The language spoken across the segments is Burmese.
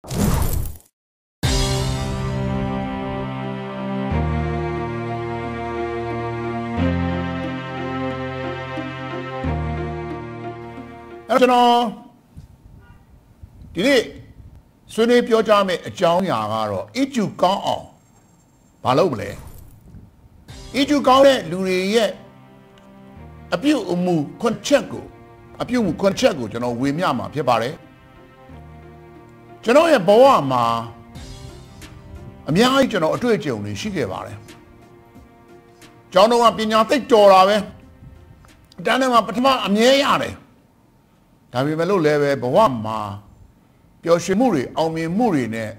အဲ့ကျွန်တော်ဒီနေ့ဆွေးနွေးပြောကြမယ့်အကြောင်းအရာကတော့ EQ ကောင်းအောင်မလုပ်မလဲ EQ ကောင်းတဲ့လူတွေရဲ့အပြုအမူခွန်ချက်ကိုအပြုအမူခွန်ချက်ကိုကျွန်တော်ဝေမျှမှာဖြစ်ပါတယ်ကျွန်တော်ရဲ့ဘဝမှာအများကြီးကျွန်တော်အတွေ့အကြုံတွေရှိခဲ့ပါတယ်ကျောင်းတော်ကပညာသိတော်တာပဲအတန်းထဲမှာပထမအမြဲရတယ်ဒါပေမဲ့လို့လည်းပဲဘဝမှာပျော်ရွှင်မှုတွေအောင်မြင်မှုတွေနဲ့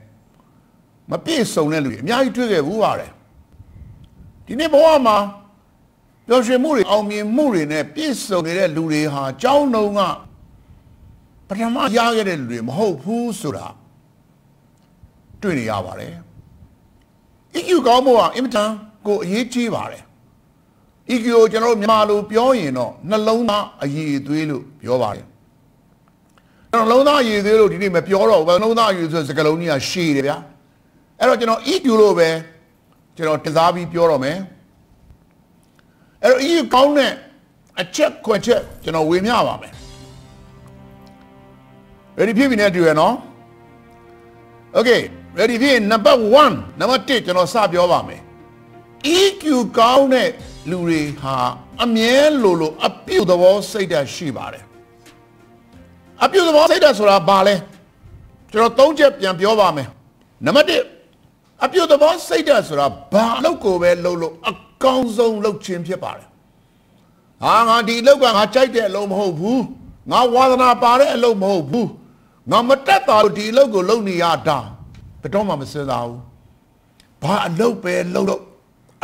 မပြည့်စုံတဲ့လူတွေအများကြီးတွေ့ခဲ့ဘူးပါတယ်ဒီနေ့ဘဝမှာပျော်ရွှင်မှုတွေအောင်မြင်မှုတွေနဲ့ပြည့်စုံနေတဲ့လူတွေဟာကျောင်းတော်ကပထမရခဲ့တဲ့လူတွေမဟုတ်ဘူးဆိုတာတွေ့နေရပါတယ် EQ ကောင်းဖို့ကအင်မတန်ကိုအရေးကြီးပါတယ် EQ ကိုကျွန်တော်တို့မြန်မာလိုပြောရင်တော့နှလုံးသားအရေးသွေးလို့ပြောပါတယ်ကျွန်တော်နှလုံးသားအရေးသွေးလို့ဒီနေ့မပြောတော့ဘူးနှလုံးသားအရေးသွေးဆိုစကားလုံးကြီးကရှည်တယ်ဗျာအဲ့တော့ကျွန်တော် EQ လို့ပဲကျွန်တော်တစားပြီးပြောတော့မယ်အဲ့တော့ EQ ကောင်းတဲ့အချက်ခွက်ချက်ကျွန်တော်ဝေမျှပါမယ် ready ဖြစ်ပြီနဲ့တူရယ်နော် okay ready ဖြစ်ရင် number 1 number 1ကျွန်တော်စပြောပါမယ် EQ ကောင်းတဲ့လူတွေဟာအမြဲလိုလိုအပြုတ်သဘောစိတ်ဓာတ်ရှိပါတယ်အပြုတ်သဘောစိတ်ဓာတ်ဆိုတာဘာလဲကျွန်တော်သုံးချက်ပြန်ပြောပါမယ်နံပါတ်1အပြုတ်သဘောစိတ်ဓာတ်ဆိုတာဘာအလုပ်ကိုပဲလုပ်လို့အကောင်းဆုံးလုပ်ခြင်းဖြစ်ပါတယ်ဟာငါဒီအလုပ်ကငါကြိုက်တဲ့အလုပ်မဟုတ်ဘူးငါဝါသနာပါတဲ့အလုပ်မဟုတ်ဘူးငါမတက်တာဒီအလုပ်ကိုလုပ်နေရတာဘယ်တော့မှမစဉ်းစားဘူးဘာအလုပ်ပဲလုပ်လို့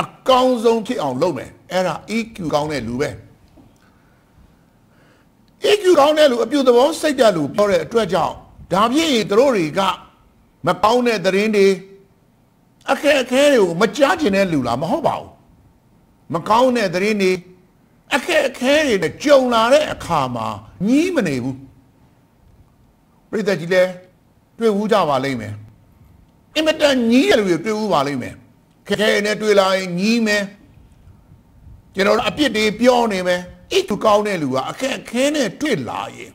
အကောင်းဆုံးဖြစ်အောင်လုပ်မယ်အဲ့ဒါ EQ ကောင်းတဲ့လူပဲ EQ ကောင်းတဲ့လူအပြုသဘောစိတ်ဓာတ်လူပြောတဲ့အတွက်ကြောင့်ဒါဖြစ်ရင်တို့တွေကမကောင်းတဲ့သတင်းတွေအခက်အခဲတွေကိုမကြားကျင်တဲ့လူလားမဟုတ်ပါဘူးမကောင်းတဲ့သတင်းတွေအခက်အခဲတွေနဲ့ကြုံလာတဲ့အခါမှာညီးမနေဘူးပြိသက်ကြီးလည်းတွေ့ဝူးကြပါလိမ့်မယ်အင်မတန်ကြီးရလူတွေတွေ့ဝူးပါလိမ့်မယ်ခဲခဲနဲ့တွေ့လာရင်ကြီးမယ်ကျွန်တော်အပြစ်တွေပြောနေမယ်အိတ်သူကောင်းတဲ့လူကအခက်ခဲနဲ့တွေ့လာရင်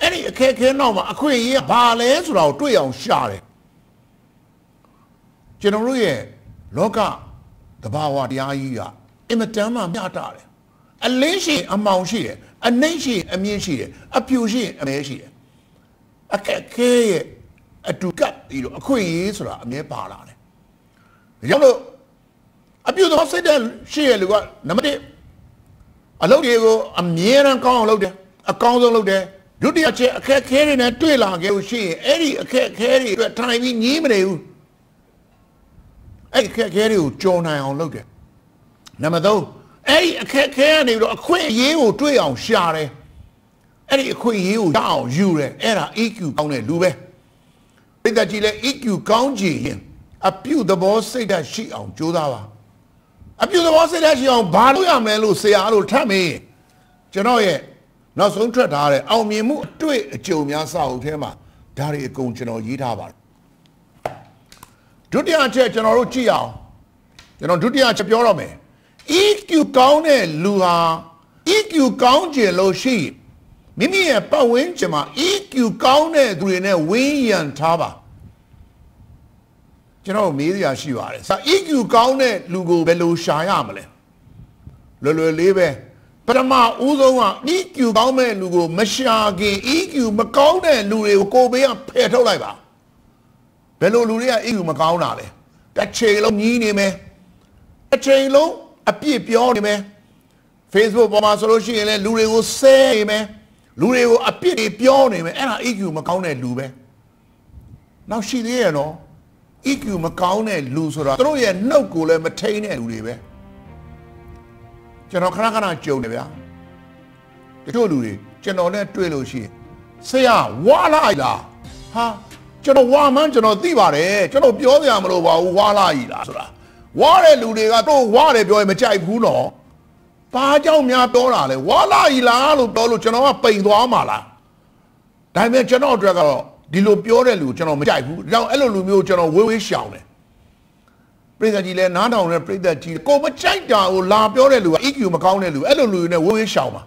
အဲ့ဒီအခက်ခဲနောက်မှာအခွင့်အရေးဘာလဲဆိုတာကိုတွေ့အောင်ရှာတယ်ကျွန်တော်တို့ရဲ့လောကတဘာဝတရားကြီးကအင်မတန်မှမျှတတယ်အလင်းရှိအမောင်ရှိတယ်အနှိမ့်ရှိအမြင့်ရှိတယ်အပြူရှိအမဲရှိတယ်အခက်ခဲရဲ့အတူကပ်ပြီးတော့အခွင့်အရေးဆိုတာအမြဲပါလာတယ်။ဒါကြောင့်လို့အပြုသောစိတ်ဓာတ်ရှိရလူကနံပါတ်1အလုပ်တွေကိုအမြဲတမ်းကောင်းအောင်လုပ်တယ်အကောင်းဆုံးလုပ်တယ်ဒုတိယချက်အခက်ခဲတွေနဲ့တွေ့လာခဲ့လို့ရှိရင်အဲ့ဒီအခက်ခဲတွေအတွက်ထိုင်ပြီးငြင်းမနေဘူးအဲ့ဒီအခက်ခဲတွေကိုကြော်နိုင်အောင်လုပ်တယ်နံပါတ်3အဲ့ဒီအခက်ခဲကနေပြီးတော့အခွင့်အရေးကိုတွေ့အောင်ရှာတယ်အဲ့ဒီအခွင့်အရေးကိုရအောင်ယူတယ်အဲ့ဒါ EQ ကောင်းတဲ့လူပဲပိတ်သက်ကြီးလဲ EQ ကောင်းကြည်ရင်အပြုသဘောစိတ်ဓာတ်ရှိအောင် ကြိုးစားပါအပြုသဘောစိတ်ဓာတ်ရှိအောင်ဘာလုပ်ရမလဲလို့ဆရာတို့ထပ်မေးကျွန်တော်ရဲ့နောက်ဆုံးထွက်ထားတဲ့အောင်မြင်မှုအတွေ့အကြုံများစာအုပ်ထဲမှာဒါတွေအကုန်ကျွန်တော်ရေးထားပါတယ်ဒုတိယအချက်ကျွန်တော်တို့ကြည့်အောင်ကျွန်တော်ဒုတိယအချက်ပြောတော့မယ် EQ ကောင်းတဲ့လူဟာ EQ ကောင်းကျင်လို့ရှိရင်မိမိရဲ့ပတ်ဝန်းကျင်မှာ EQ ကောင်းတဲ့သူတွေနဲ့ဝင်းရံထားပါကျွန်တော်မေးစရာရှိပါတယ်စာ EQ ကောင်းတဲ့လူကိုဘယ်လိုရှာရမလဲလွယ်လွယ်လေးပဲပထမဦးဆုံးက EQ ကောင်းတဲ့လူကိုမရှာခင် EQ မကောင်းတဲ့လူတွေကိုကိုဘေးကဖယ်ထုတ်လိုက်ပါဘယ်လိုလူတွေက EQ မကောင်းတာလဲတစ်ချိန်လုံးညီးနေမယ်တစ်ချိန်လုံးအပြစ်ပြောနေမယ် Facebook ပေါ်မှာဆိုလို့ရှိရင်လည်းလူတွေကိုဆဲနေမယ်လူတွေကိုအပြစ်တွေပြောနေမယ်အဲ့ဒါ EQ မကောင်းတဲ့လူပဲနောက်ရှိသေးရဲ့နော် EQ မကောင်းတဲ့လူဆိုတာသူတို့ရဲ့နှုတ်ကိုလည်းမထိန်တဲ့လူတွေပဲကျွန်တော်ခဏခဏကြုံနေဗျာတချို့လူတွေကျွန်တော်နဲ့တွေ့လို့ရှိရင်ဆရာဝါလိုက်လားဟာကျွန်တော်ဝါမှန်းကျွန်တော်သိပါတယ်ကျွန်တော်ပြောစရာမလိုပါဘူးဝါလိုက်လားဆိုတာဝါတဲ့လူတွေကတို့ဝါတယ်ပြောရင် မကြိုက်ဘူးနော်ဘာကြောင့်များပြောတာလဲဝါလာကြီးလားလို့ပြောလို့ကျွန်တော်ကပိန်သွားမှာလားဒါပေမဲ့ကျွန်တော်အတွက်ကတော့ဒီလိုပြောတဲ့လူကိုကျွန်တော်မကြိုက်ဘူးဒါကြောင့်အဲ့လိုလူမျိုးကျွန်တော်ဝေးဝေးရှောင်တယ်ပြိဿကြီးလဲနားထောင်တဲ့ပြိဿကြီးကိုမကြိုက်တာကိုလာပြောတဲ့လူက EQ မကောင်းတဲ့လူအဲ့လိုလူတွေနဲ့ဝေးဝေးရှောင်ပါ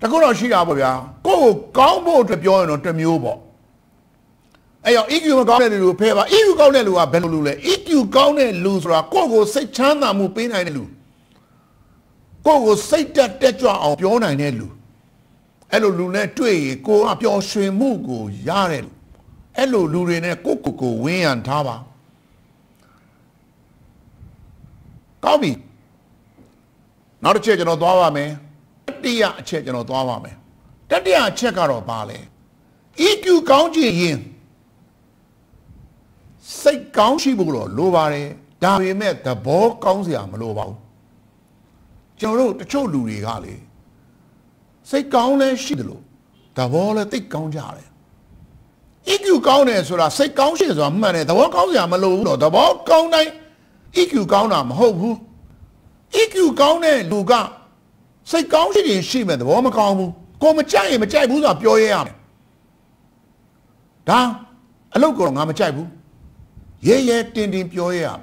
တခုတော့ရှိတာပေါ့ဗျာကိုကိုကောင်းဖို့အတွက်ပြောရင်တော့တစ်မျိုးပေါ့အဲ့တော့ EQ မကောင်းတဲ့လူကိုဖဲပါ EQ ကောင်းတဲ့လူကဘယ်လိုလူလဲ EQ ကောင်းတဲ့လူဆိုတာကိုကိုစိတ်ချမ်းသာမှုပေးနိုင်တဲ့လူကိုယ့်ကိုစိတ်တက်တက်ကြွအောင်ပြောနိုင်တဲ့လူအဲ့လိုလူနဲ့တွေ့ရင်ကိုကပျော်ရွှင်မှုကိုရတဲ့လူအဲ့လိုလူတွေနဲ့ကိုကိုကိုဝင်းရံထားပါကောင်းပြီနောက်တစ်ချက်ကျွန်တော်သွားပါမယ်တတိယအချက်ကျွန်တော်သွားပါမယ်တတိယအချက်ကတော့ပါလဲ EQ ကောင်းခြင်းရင်စိတ်ကောင်းရှိဖို့တော့လိုပါတယ်ဒါပေမဲ့သဘောကောင်းစရာမလိုပါဘူး叫路，叫路里干嘞。谁讲呢？是的喽，他忘了对讲价嘞。一叫讲呢，说啦，谁讲是咱们的，他讲讲嘛喽。喏，他讲讲呢，一叫讲呢，嘛好不？一叫讲呢，独家。谁讲是的，是没的，我们讲不，我们讲也没讲不，是表演啊。啊，老哥，我们讲不？爷爷天天表演啊。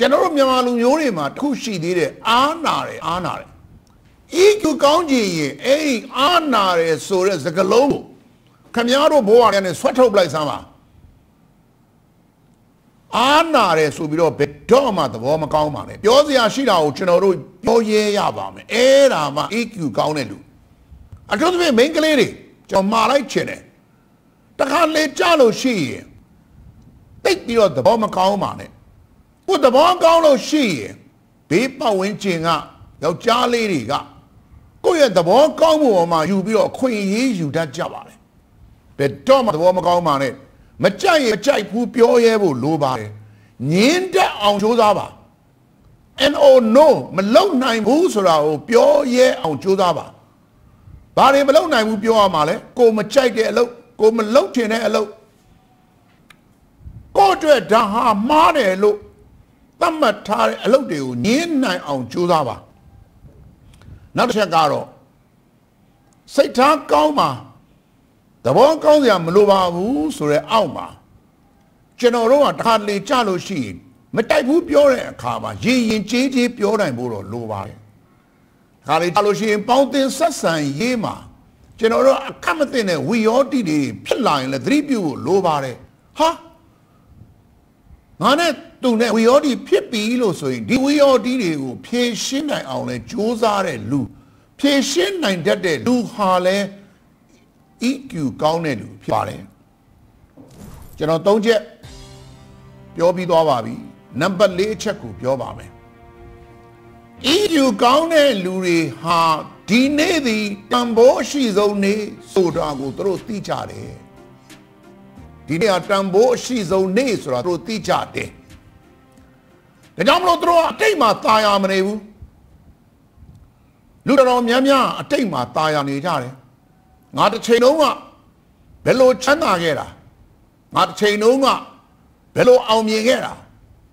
ကျွန်တော်တို့မြန်မာလူမျိုးတွေမှာတစ်ခုရှိသေးတယ်အာနာတယ်အာနာတယ် EQ ကောင်းကြည့်ရင်အဲ့ဒီအာနာတယ်ဆိုတဲ့စကားလုံးကိုခမည်းတော်ဘိုးရတယ်ဆွတ်ထုတ်ပလိုက်စမ်းပါအာနာတယ်ဆိုပြီးတော့ဘယ်တော့မှသဘောမကောင်းပါနဲ့ပြောစရာရှိတာကိုကျွန်တော်တို့ပြောရဲရပါမယ်အဲ့ဒါမှ EQ ကောင်းတဲ့လူအထူးသဖြင့်မိန်းကလေးတွေကျွန်တော်မှားလိုက်ချင်တယ်တခါလေကြလို့ရှိရင်တိတ်ပြီးတော့သဘောမကောင်းပါနဲ့ကိုသဘောကောင်းလို့ရှိရင်ဘေးပတ်ဝန်းကျင်ကယောက်ျားလေးတွေကကိုယ့်ရဲ့သဘောကောင်းမှုပေါ်မှာယူပြီးတော့ခွင့်ရေးယူတတ်ကြပါတယ်ဘယ်တော့မှသဘောမကောင်းပါနဲ့မကြိုက်ရင်မကြိုက်ဘူးပြောရဲဖို့လိုပါတယ်ငင်းတက်အောင်ကြိုးစားပါ and oh no မလုံနိုင်ဘူးဆိုတာကိုပြောရဲအောင်ကြိုးစားပါဘာတွေမလုံနိုင်ဘူးပြောရမှာလဲကိုမကြိုက်တဲ့အလုပ်ကိုမလုံချင်တဲ့အလုပ်ကိုအတွက်ဒါဟာမှားတယ်လို့သတ်မှတ်ထားတဲ့အလုပ်တွေကိုနင်းနိုင်အောင်ကြိုးစားပါနောက်တစ်ချက်ကတော့စိတ်ထားကောင်းပါသဘောကောင်းစရာမလိုပါဘူးဆိုတဲ့အောက်မှာကျွန်တော်တို့ကတခါလေကြလို့ရှိရင်မတိုက်ဘူးပြောတဲ့အခါမှာရင်ရင်ကျေးကျေးပြောနိုင်ဖို့တော့လိုပါတယ်။ဒါလေကြလို့ရှိရင် ပေါင်းတင်ဆက်ဆံရေးမှာကျွန်တော်တို့အခက်မသိတဲ့ဝီယောတိတွေဖြစ်လာရင်လည်းသတိပြုဖို့လိုပါတယ်။ဟာငါနဲ့သူနဲ့ဝီယောဒီဖြစ်ပြီလို့ဆိုရင်ဒီဝီယောဒီတွေကို ဖြည့်ရှင်းနိုင်အောင်လဲစူးစမ်းတဲ့လူ ဖြည့်ရှင်းနိုင်တတ်တဲ့လူဟာလဲ EQ ကောင်းတဲ့လူ ဖြစ်ပါတယ်ကျွန်တော်၃ချက်ပြောပြီးသွားပါပြီနံပါတ်၄ချက်ကိုပြောပါမယ် EQ ကောင်းတဲ့လူတွေဟာဒီနေ့ဒီတန်ဖိုးရှိဆုံးနေဆိုတာကိုသူတို့သိကြတယ်ဒီနေ့ကတန်ဖိုးအရှိဆုံးနေ့ဆိုတာတို့သိကြတယ်ဒါကြောင့်မလို့တို့ကအတိတ်မှာตายရမနေဘူးလူတော်များများ အတိတ်မှာตายရနေကြတယ်ငါတစ်ချိန်လုံးကဘယ်လိုချမ်းသာခဲ့တာငါတစ်ချိန်လုံးကဘယ်လိုအောင်မြင်ခဲ့တာ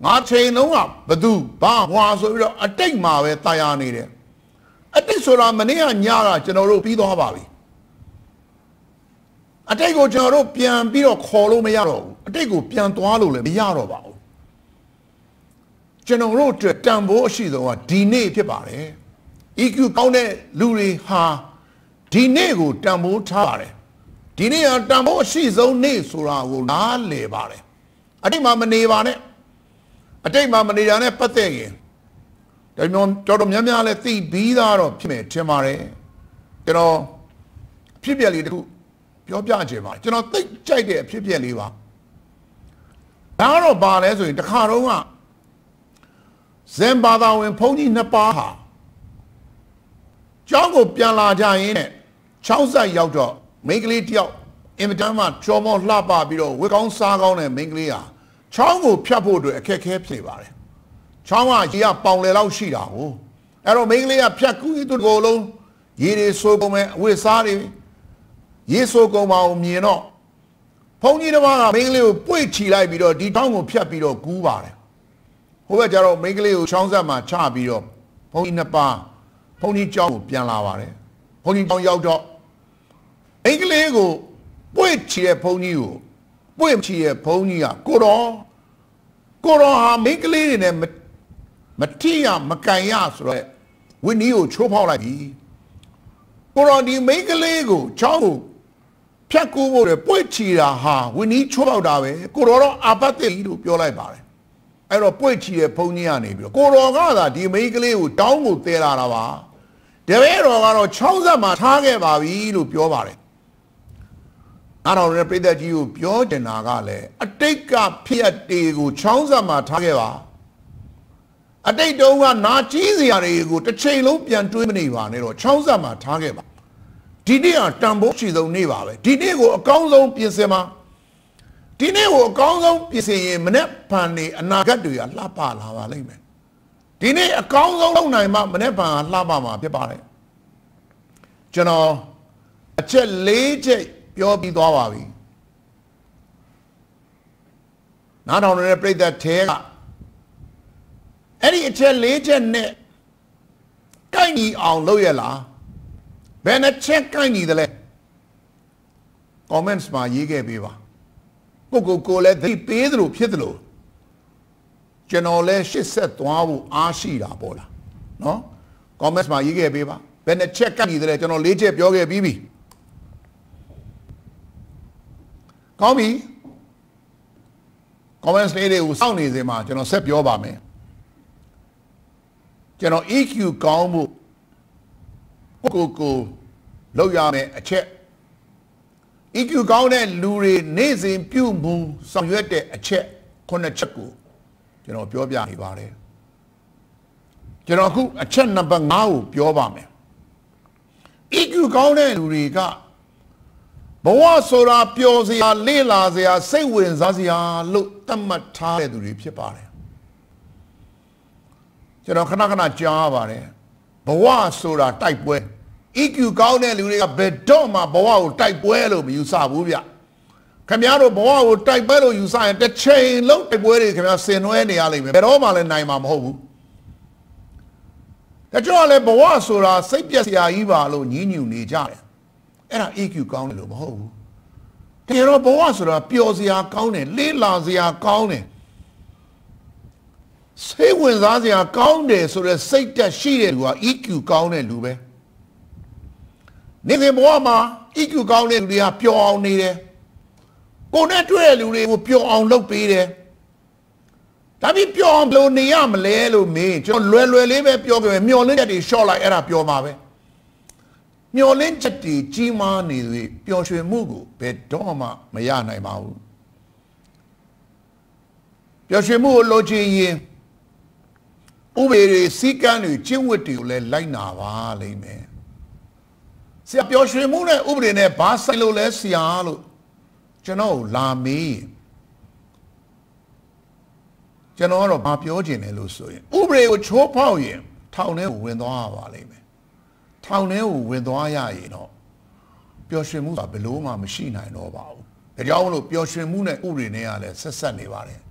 ငါချိန်လုံးကဘသူဘာဟွာဆိုပြီးတော့အတိတ်မှာပဲตายရနေတယ်အတိတ်ဆိုတာမနေ့ကညကကျွန်တော်တို့ပြီးသွားပါပြီအတိတ်ကိုကျွန်တော်တို့ပြန်ပြီးတော့ခေါ်လို့မရတော့ဘူးအတိတ်ကိုပြန်သွားလို့လည်းမရတော့ပါဘူးကျွန်တော်တို့အတွက်တန်ဖိုးအရှိဆုံးကဒီနေ့ဖြစ်ပါတယ် EQ ကောင်းတဲ့လူတွေဟာဒီနေ့ကိုတန်ဖိုးထားပါတယ်ဒီနေ့ဟာတန်ဖိုးအရှိဆုံးနေ့ဆိုတာကိုနားလည်ပါတယ်အတိတ်မှာမနေပါနဲ့အတိတ်မှာမနေတာနဲ့ပတ်သက်ရင်ဒါမျိုးတော်တော်များများလဲသိပြီးသားတော့ဖြစ်မယ်ထင်ပါတယ်ကျွန်တော်ဖြစ်ပျက်လေးတစ်ခုပြောပြခြင်းပါကျွန်တော်သိကြိုက်တဲ့အဖြစ်အပျက်လေးပါဒါကတော့ဘာလဲဆိုရင်တခါတော့ကဇင်ဘာသာဝင်ဘုန်းကြီးနှစ်ပါးဟာကျောင်းကိုပြန်လာကြရင်းနဲ့60ရောက်တော့မိန်းကလေးတယောက်အင်မတန်မှကြောမောလှပပြီးတော့ဝက်ကောင်းစားကောင်းတဲ့မိန်းကလေးဟာချောင်းကိုဖြတ်ဖို့အတွက်အခက်ခဲဖြစ်ပါတယ်ချောင်းကရေကပေါင်လေလောက်ရှိတာကိုအဲ့တော့မိန်းကလေးကဖြတ်ကူးသူကိုလုံးရေတွေဆိုးကုန်မဲ့အဝတ်စားတွေ耶稣哥冇面咯，婆娘的话，明了不会起来，比多，你当我偏比多古话嘞。我要加入明个了，长沙嘛，差比多，婆娘的爸，婆娘叫我变男娃嘞，婆娘叫我夭折。明个那个不会去的婆娘哦，不会去的婆娘啊，过了，过了哈，明个那个呢，没没天呀，没干呀，是嘞，为你又出跑来比。我说你明个那个叫我。ဖြတ်ကူးဖို့တွေပွင့်ချီတာဟာဝင်းကြီးချိုးပေါက်တာပဲကိုတော်တော့အာပတ်တယ်လို့ပြောလိုက်ပါတယ်အဲ့တော့ပွင့်ချီတဲ့ဘုန်းကြီးကနေပြီးတော့ကိုတော်ကသာဒီမိန်းကလေးကိုတောင်းကိုတဲလာတာပါတပည့်တော်ကတော့60မှာထားခဲ့ပါပြီလို့ပြောပါတယ်အားတော်ရဲ့ပြည်သက်ကြီးကိုပြောတင်တာကလည်းအတိတ်ကဖြစ်ရတေကို60မှာထားခဲ့ပါအတိတ်တုန်းကနာကြီးစရာတွေကိုတစ်ချိန်လုံးပြန်တွေးမနေပါနဲ့တော့60မှာထားခဲ့ပါဒီနေ့ဟာတန်ဖိုးရှိဆုံးနေ့ပါပဲဒီနေ့ကိုအကောင်းဆုံးပြင်ဆင်ပါဒီနေ့ကိုအကောင်းဆုံးပြင်ဆင်ရင်မနေ့ဖန်နေအနာဂတ်တွေကလှပလာပါလိမ့်မယ်ဒီနေ့အကောင်းဆုံးလုပ်နိုင်မှမနေ့ဖန်ကလှပမှာဖြစ်ပါတယ်ကျွန်တော်အချက်၄ချက်ပြောပြီးသွားပါပြီနားထောင်နေတဲ့ပြိသက်ထဲကအဲ့ဒီအချက်၄ချက်နဲ့ကိုက်ညီအောင်လုပ်ရလားဘယ်နှချက်ကိုက်ညီသလဲ comments မှာရေးခဲ့ပေးပါကိုကိုကိုလည်းသတိပေးသလိုဖြစ်သလိုကျွန်တော်လည်းရှစ်ဆက်သွားဖို့အားရှိတာပေါ့လားနော် comments မှာရေးခဲ့ပေးပါဘယ်နှချက်ကပ်ညီတယ်ကျွန်တော်၄ချက်ပြောခဲ့ပြီးပြီကောင်းပြီ comments လေးတွေကိုစောင့်နေစင်မှာကျွန်တော်ဆက်ပြောပါမယ်ကျွန်တော် EQ ကောင်းဖို့ကိုကိုလောက်ရမယ်အချက် EQ ကောင်းတဲ့လူတွေနေ့စဉ်ပြုမှုဆောင်ရွက်တဲ့အချက်ခုနှစ်ချက်ကိုကျွန်တော်ပြောပြနေပါတယ်ကျွန်တော်အခု အချက်နံပါတ်5ကိုပြောပါမယ် EQ ကောင်းတဲ့လူတွေကဘဝဆိုတာပျော်စရာလေ့လာစရာစိတ်ဝင်စားစရာလို့သတ်မှတ်ထားတဲ့သူတွေဖြစ်ပါတယ်ကျွန်တော်ခဏခဏကြားပါတယ်ဘဝဆိုတာတိုက်ပွဲ EQ ကောင်းတဲ့လူတွေကဘယ်တော့မှဘဝကိုတိုက်ပွဲလို့မယူဆဘူးဗျခင်ဗျားတို့ဘဝကိုတိုက်ပွဲလို့ယူဆရင်တစ်ချိန်လုံးတိုက်ပွဲတွေခင်ဗျားဆင်နွှဲနေရလိမ့်မယ်ဘယ်တော့မှလည်းနိုင်မှာမဟုတ်ဘူးတချို့ကလည်းဘဝဆိုတာစိတ်ပျက်စရာကြီးပါလို့ညှဉ်းညူနေကြတယ်အဲ့ဒါ EQ ကောင်းတယ်လို့မဟုတ်ဘူးတကယ်တော့ဘဝဆိုတာပျော်စရာကောင်းတယ်လေးလာစရာကောင်းတယ်စိတ်ဝင်စားစရာကောင်းတယ်ဆိုတော့စိတ်တက်ရှိတဲ့လူက EQ ကောင်းတဲ့လူပဲနေစဉ်ဘဝမှာ EQ ကောင်းတဲ့လူတွေကပျော်အောင်နေတယ်ကိုနဲ့တွေ့တဲ့လူတွေကိုပျော်အောင်လုပ်ပေးတယ်ဒါပြီးပျော်အောင်ဘယ်လိုနေရမလဲလို့မင်းကျွန်တော် လွယ်လွယ်လေးပဲပြောပြမယ်မျော်လင့်ချက်တွေရှော့လိုက်အဲ့ဒါပြောမှာပဲမျော်လင့်ချက်တွေကြီးမားနေသည်ပျော်ရွှင်မှုကိုဘယ်တော့မှမရနိုင်ပါဘူးပျော်ရွှင်မှုကိုလိုချင်ရင်ဥပဒေတွေစီကံတွေကျင့်ဝတ်တွေကိုလည်းလိုက်နာပါလိမ့်မယ်ဆရာပျော်ရွှင်မှုနဲ့ဥပဒေနဲ့ဘာဆိုင်လို့လဲဆရာလို့ကျွန်တော်လာမေးကျွန်တော်ကတော့မပြောချင်တယ်လို့ဆိုရင်ဥပဒေကိုချိုးဖောက်ရင် ထောင်ထဲကိုဝင်သွားရပါလိမ့်မယ်ထောင်ထဲကိုဝင်သွားရရင်တော့ပျော်ရွှင်မှုကဘယ်လို့မှမရှိနိုင်တော့ပါဘူးဒါကြောင့်မလို့ပျော်ရွှင်မှုနဲ့ဥပဒေနဲ့ကလည်းဆက်ဆက်နေပါတယ်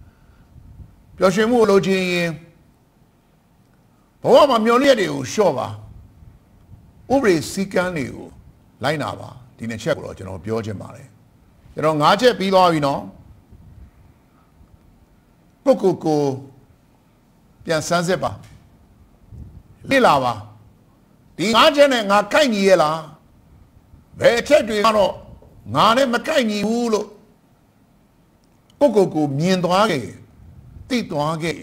ပျော်ရွှင်မှုလိုချင်ရင်ဘဝမှာမျော်လင့်ရတွေကိုလျှော့ပါဥပဒေစည်းကမ်းတွေကိုလိုက်နာပါဒီနှစ်ချက်ကိုတော့ကျွန်တော်ပြောချင်ပါတယ်ကျွန်တော်၅ချက်ပြီးသွားပြီနော်ပုဂ္ဂိုလ်ကိုပြန်စမ်းစစ်ပါလေ့လာပါဒီ၅ချက်နဲ့ငါကိုက်ညီရဲ့လားဘယ်အချက်တွေကတော့ငါနဲ့မကိုက်ညီဘူးလို့ပုဂ္ဂိုလ်ကိုမြင်သွားခဲ့သိသွားခဲ့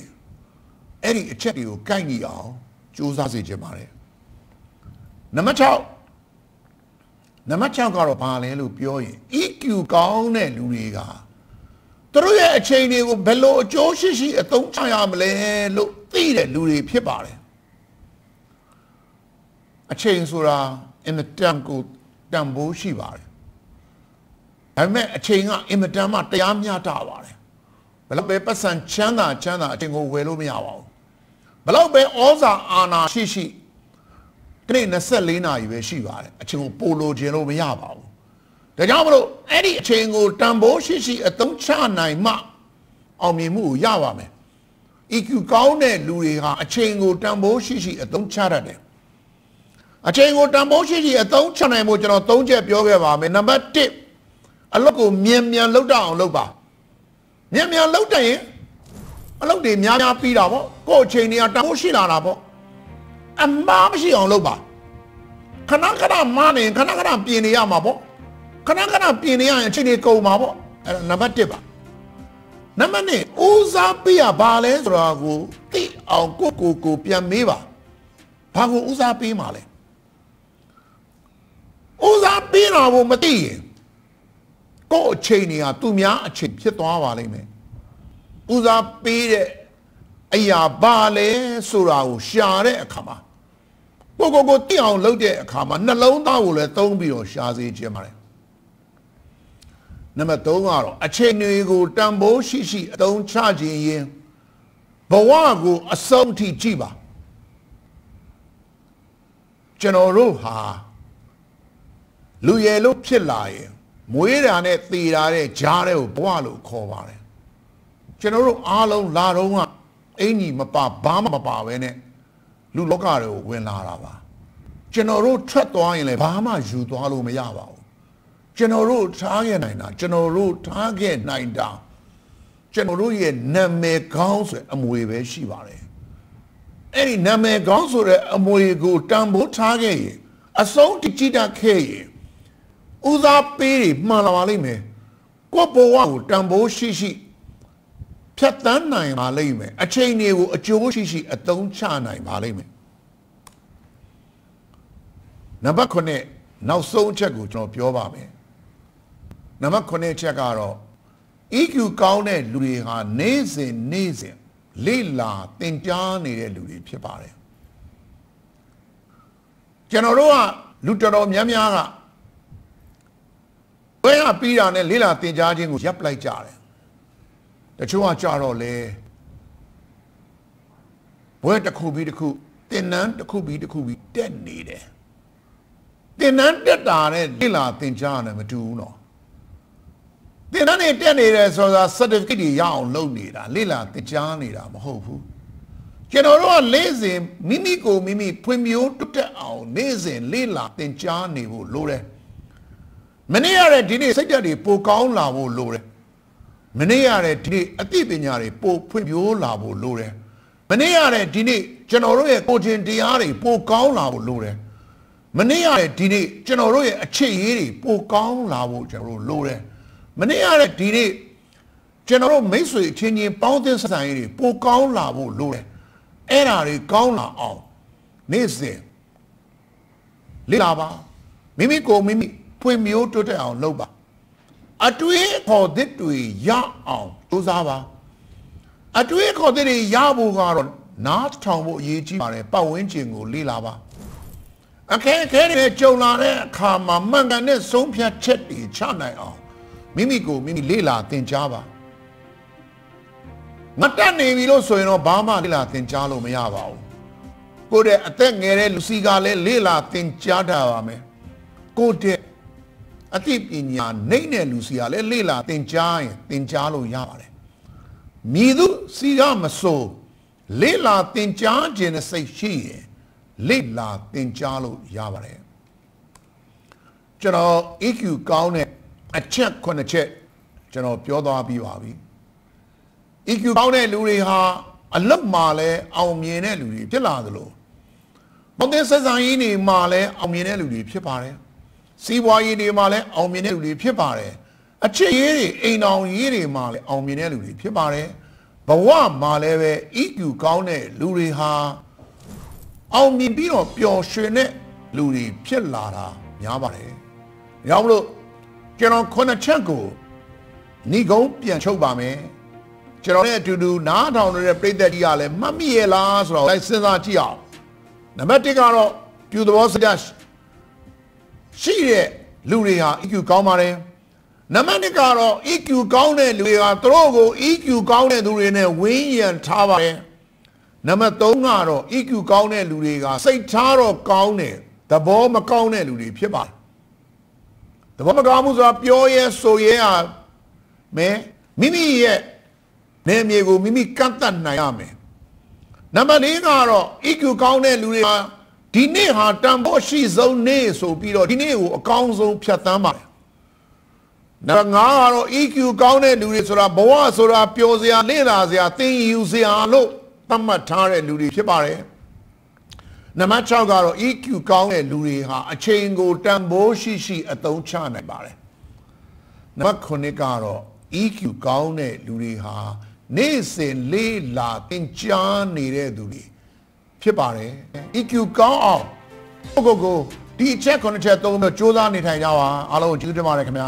အဲ့ဒီအချက်တွေကိုကိုက်ညီအောင်စူးစမ်းစေချင်ပါတယ်နံပါတ်6နံပါတ်6ကတော့ဘာလဲလို့ပြောရင် EQ ကောင်းတဲ့လူတွေကသူတို့ရဲ့အချိန်တွေကိုဘယ်လိုအကျိုးရှိရှိ အသုံးချရမလဲလို့သိတဲ့လူတွေဖြစ်ပါတယ်အချိန်ဆိုတာအင်မတန်ကိုတန်ဖိုးရှိပါတယ်ဒါပေမဲ့အချိန်ကအင်မတန်မှတရားမျှတပါတယ်ဘယ်လိုပဲပတ်စံချမ်းသာချမ်းသာအချိန်ကိုဝယ်လို့မရပါဘူးဘလောက်ပဲဩဇာအာဏာရှိရှိဒီနေ့24နာရီပဲရှိပါတယ်အချိန်ကိုပိုလိုခြင်းလို့မရပါဘူးဒါကြောင့်မလို့အဲ့ဒီအချိန်ကိုတန်ဖိုးရှိရှိအသုံးချနိုင်မှအောင်မြင်မှုကိုရပါမယ် EQ ကောင်းတဲ့လူတွေဟာအချိန်ကိုတန်ဖိုးရှိရှိအသုံးချတတ်တယ်အချိန်ကိုတန်ဖိုးရှိရှိအသုံးချနိုင်ဖို့ကျွန်တော်၃ချက်ပြောခဲ့ပါမယ်နံပါတ်1အလုပ်ကိုမြန်မြန်လုပ်တတ်အောင်လုပ်ပါမြန်မြန်လုပ်တတ်ရင်အလုပ်တွေများများပြီးတာပေါ့ကို့အချိန်တွေကတမိုးရှိလာတာပေါ့အမှားမရှိအောင်လုပ်ပါခဏခဏမှားနေခဏခဏပြင်နေရမှာပေါ့ခဏခဏပြင်နေရရင်အချိန်တွေကုန်မှာပေါ့အဲ့ဒါနံပါတ်1ပါနံပါတ်2ဦးစားပေးရပါလဲဆိုတာကိုသိအောင်ကိုကိုကိုပြန်မေးပါဘာကိုဦးစားပေးမှာလဲဦးစားပေးတာကိုမသိရင်ကို့အချိန်တွေကသူများအချိန်ဖြစ်သွားပါလိမ့်မယ်ဦးစားပေးတဲ့အရာဘာလဲဆိုတာကိုရှာတဲ့အခါမှာကိုကိုကိုတိအောင်လုပ်တဲ့အခါမှာနှလုံးသားကိုလည်းသုံးပြီးတော့ရှာစေခြင်းပါတယ်နံပါတ်3ကတော့အချိန်တွေကိုတန်ဖိုးရှိရှိအသုံးချခြင်းရင်ဘဝကို အဆုံးထိကြည့်ပါကျွန်တော်တို့ဟာလူရယ်လို့ဖြစ်လာရင် မွေးတာနဲ့တည်တာတဲ့ကြားတဲ့ကိုဘဝလို့ခေါ်ပါတယ်ကျွန်တော်တို့အားလုံးလာတော့ကအင်ကြီးမပါဘာမှမပါပဲနဲ့လူလောကတွေကိုဝင်လာတာပါကျွန်တော်တို့ထွက်သွားရင်လည်းဘာမှယူသွားလို့မရပါဘူးကျွန်တော်တို့ထားခဲ့နိုင်တာကျွန်တော်တို့ထားခဲ့နိုင်တာကျွန်တော်တို့ရဲ့နာမည်ကောင်းဆိုတဲ့အမွေပဲရှိပါတယ်အဲ့ဒီနာမည်ကောင်းဆိုတဲ့အမွေကိုတန်ဖိုးထားခဲ့ရင်အဆုံးတကြည်တာခဲ့ရင်ဦးစားပေးတွေမှန်လာပါလိမ့်မယ်ကိုယ့်ဘဝကိုတန်ဖိုးရှိရှိဖြတ်တန်းနိုင်ပါလိမ့်မယ်အချိန်တွေကိုအကျိုးရှိရှိအသုံးချနိုင်ပါလိမ့်မယ်နံပါတ်9နောက်ဆုံးအချက်ကိုကျွန်တော်ပြောပါမယ်နံပါတ်9ချက်ကတော့ EQ ကောင်းတဲ့လူတွေဟာနေ့စဉ်နေ့စဉ်လေ့လာသင်ကြားနေတဲ့လူတွေဖြစ်ပါတယ်ကျွန်တော်တို့ကလူတော်တော်များများကဘယ်ဟာပြီးတာနဲ့လေ့လာသင်ကြားခြင်းကိုရပ်လိုက်ကြတယ်တချို့ကကြတော့လေဘွဲတစ်ခုပြီးတစ်ခုတင်နန်းတစ်ခုပြီးတစ်ခုပြီးတက်နေတယ်တင်နန်းတက်တာနဲ့လိလာတင်ကြရတယ်မတူဘူးနော်တင်နန်းနေတက်နေတယ်ဆိုတာ certificate တွေရအောင်လုပ်နေတာလိလာတင်ကြနေတာမဟုတ်ဘူးကျွန်တော်တို့ကနေ့စဉ်မိမိကိုမိမိဖွံ့ဖြိုးတိုးတက်အောင်နေ့စဉ်လေ့လာသင်ကြားနေဖို့လိုတယ်။မနေ့ရတဲ့ဒီနေ့စိတ်ဓာတ်တွေပိုကောင်းလာဖို့လိုတယ်မနေ့ရတဲ့ဒီနေ့အသိပညာတွေပိုဖွံ့ဖြိုးလာဖို့လိုတယ်မနေ့ရတဲ့ဒီနေ့ကျွန်တော်တို့ရဲ့ကိုခြင်းတရားတွေပိုကောင်းလာဖို့လိုတယ်မနေ့ရတဲ့ဒီနေ့ကျွန်တော်တို့ရဲ့အခြေရေးတွေပိုကောင်းလာဖို့ကျွန်တော်တို့လိုတယ်မနေ့ရတဲ့ဒီနေ့ကျွန်တော်တို့မိတ်ဆွေအချင်းချင်းပေါင်းသင်းဆက်ဆံရေးတွေပိုကောင်းလာဖို့လိုတယ်အဲ့ဒါတွေကောင်းလာအောင်နေ့စဉ်လေ့လာပါမိမိကိုမိမိဖွံ့ဖြိုးတိုးတက်အောင်လုပ်ပါအတွေးခေါ်သစ်တွေရအောင်စူးစမ်းပါအတွေးခေါ်သစ်တွေရဖို့ကတော့နားထောင်ဖို့အရေးကြီးပါတယ်ပတ်ဝန်းကျင်ကိုလေ့လာပါအခက်အခဲတွေကြုံလာတဲ့အခါမှာမှန်ကန်တဲ့ဆုံးဖြတ်ချက်တွေချနိုင်အောင်မိမိကိုမိမိလေ့လာသင်ကြားပါမတတ်နေပြီလို့ဆိုရင်တော့ဘာမှလေ့လာသင်ကြားလို့မရပါဘူးကိုယ့်ရဲ့အသက်ငယ်တဲ့လူစီကလည်းလေ့လာသင်ကြားတာပါမယ်ကိုယ့်ရဲ့အသိပညာနှိမ့်တဲ့လူစီကလည်းလေ့လာသင်ကြားရင်သင်ကြားလို့ရပါတယ်။မိသူစီကမစိုးလေ့လာသင်ကြားခြင်းစိတ်ရှိရင်လေ့လာသင်ကြားလို့ရပါတယ်။ကျွန်တော် EQ ကောင်းတဲ့အချက်9ချက်ကျွန်တော်ပြောသွားပြီးပါပြီ။ EQ ကောင်းတဲ့လူတွေဟာအလွတ်မှာလဲအောင်မြင်တဲ့လူတွေဖြစ်လာသလိုပုံသင်ဆက်ဆံရေးနေမှာလဲအောင်မြင်တဲ့လူတွေဖြစ်ပါတယ်။စီးပွားရေးတွေမှာလည်းအောင်မြင်တဲ့လူတွေဖြစ်ပါတယ်အချစ်ရေးတွေအိမ်တော်ရေးတွေမှာလည်းအောင်မြင်တဲ့လူတွေဖြစ်ပါတယ်ဘဝမှာလည်းပဲ EQ ကောင်းတဲ့လူတွေဟာအောင်မြင်ပြီးတော့ပျော်ရွှင်တဲ့လူတွေဖြစ်လာတာများပါတယ်။ဒါကြောင့်မလို့ကျွန်တော်ခုနှစ်ချက်ကိုဏိဂုံးပြန်ချုပ်ပါမယ်။ကျွန်တော်နဲ့အတူတူနားထောင်နေတဲ့ပြည်သက်ကြီးကလည်းမှတ်မိရဲ့လားဆိုတော့လိုက်စဉ်းစားကြည့်အောင်။နံပါတ်1ကတော့ပြူသဘောစကြရှိတဲ့လူတွေဟာ EQ ကောင်းပါတယ်နံပါတ်1ကတော့ EQ ကောင်းတဲ့လူတွေကသူတို့ကို EQ ကောင်းတဲ့သူတွေနဲ့ဝင်းရံထားပါတယ်နံပါတ်3ကတော့ EQ ကောင်းတဲ့လူတွေကစိတ်ထားတော့ကောင်းတယ်သဘောမကောင်းတဲ့လူတွေဖြစ်ပါတယ်သဘောမကောင်းမှုဆိုတာပြောရဲဆိုရဲဟာမဲမိမိရဲ့နေမြေကိုမိမိကန့်တတ်နိုင်ရမယ်နံပါတ်4ကတော့ EQ ကောင်းတဲ့လူတွေဟာဒီနေ့ဟာတန်ဖို့ရှိဆုံးနေ့ဆိုပြီးတော့ဒီနေ့ကိုအကောင်းဆုံးဖြတ်သန်းပါနံပါတ်5ကတော့ EQ ကောင်းတဲ့လူတွေဆိုတာဘဝဆိုတာပျော်စရာလင့်လာစရာ သင်ယူစရာလို့သတ်မှတ်ထားတဲ့လူတွေဖြစ်ပါတယ်နံပါတ်6ကတော့ EQ ကောင်းတဲ့လူတွေဟာအချိန်ကိုတန်ဖိုးရှိရှိ အသုံးချနိုင်ပါတယ်နံပါတ်9ကတော့ EQ ကောင်းတဲ့လူတွေဟာ နေ့စဉ်လေးလာ သင်ကြားနေတဲ့သူတွေဖြစ်ပါတယ် EQ ကောင်းအောင်ကိုကိုကိုဒီအချက်ခုနှစ်ချက်သုံးပြီးစူးစမ်းနေထိုင်ကြပါအားလုံးကိုကျေးဇူးတင်ပါတယ်ခင်ဗျာ